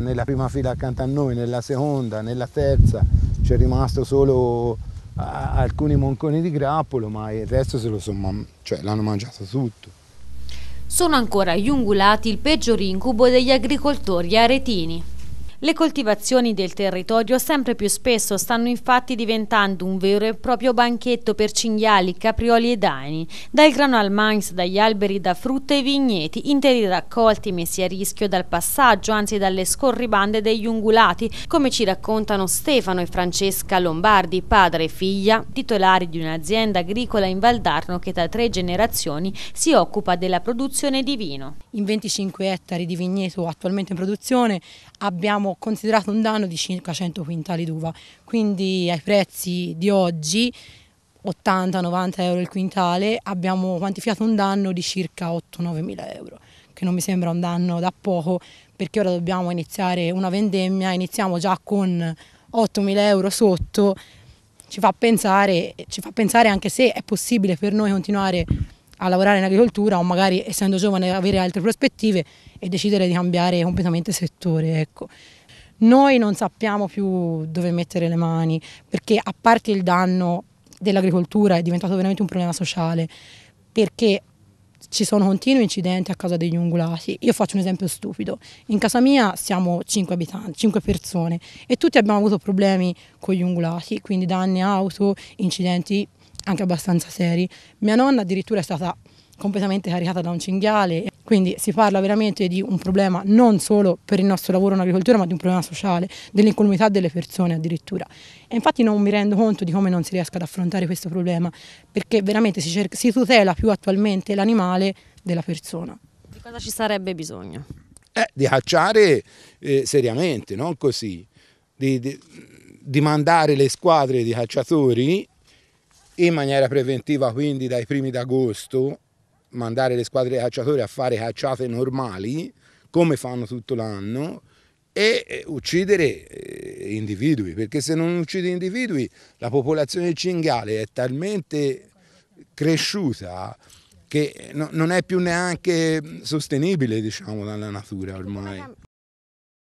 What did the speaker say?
nella prima fila accanto a noi, nella seconda, nella terza, c'è rimasto solo alcuni monconi di grappolo, ma il resto se lo sono, cioè, l'hanno mangiato tutto. Sono ancora gli ungulati il peggior incubo degli agricoltori aretini. Le coltivazioni del territorio sempre più spesso stanno infatti diventando un vero e proprio banchetto per cinghiali, caprioli e daini. Dal grano al mais, dagli alberi da frutta e vigneti, interi raccolti messi a rischio dal passaggio, anzi dalle scorribande degli ungulati, come ci raccontano Stefano e Francesca Lombardi, padre e figlia, titolari di un'azienda agricola in Valdarno che da tre generazioni si occupa della produzione di vino. In 25 ettari di vigneto attualmente in produzione abbiamo considerato un danno di circa 100 quintali d'uva, quindi ai prezzi di oggi 80-90 euro il quintale abbiamo quantificato un danno di circa 8-9 mila euro, che non mi sembra un danno da poco perché ora dobbiamo iniziare una vendemmia, iniziamo già con 8 mila euro sotto, ci fa, pensare, ci fa pensare anche se è possibile per noi continuare a lavorare in agricoltura o magari essendo giovane avere altre prospettive e decidere di cambiare completamente settore. Ecco. Noi non sappiamo più dove mettere le mani perché a parte il danno dell'agricoltura è diventato veramente un problema sociale perché ci sono continui incidenti a causa degli ungulati. Io faccio un esempio stupido. In casa mia siamo 5 abitanti, 5 persone e tutti abbiamo avuto problemi con gli ungulati, quindi danni auto, incidenti anche abbastanza seri. Mia nonna addirittura è stata completamente caricata da un cinghiale quindi si parla veramente di un problema non solo per il nostro lavoro in agricoltura, ma di un problema sociale, dell'incolumità delle persone addirittura. E infatti non mi rendo conto di come non si riesca ad affrontare questo problema, perché veramente si, cerca, si tutela più attualmente l'animale della persona. Di cosa ci sarebbe bisogno? Eh, di cacciare eh, seriamente, non così. Di, di, di mandare le squadre di cacciatori in maniera preventiva quindi dai primi d'agosto mandare le squadre di cacciatori a fare cacciate normali, come fanno tutto l'anno, e eh, uccidere eh, individui, perché se non uccidi individui la popolazione del cinghiale è talmente cresciuta che non è più neanche sostenibile diciamo, dalla natura ormai.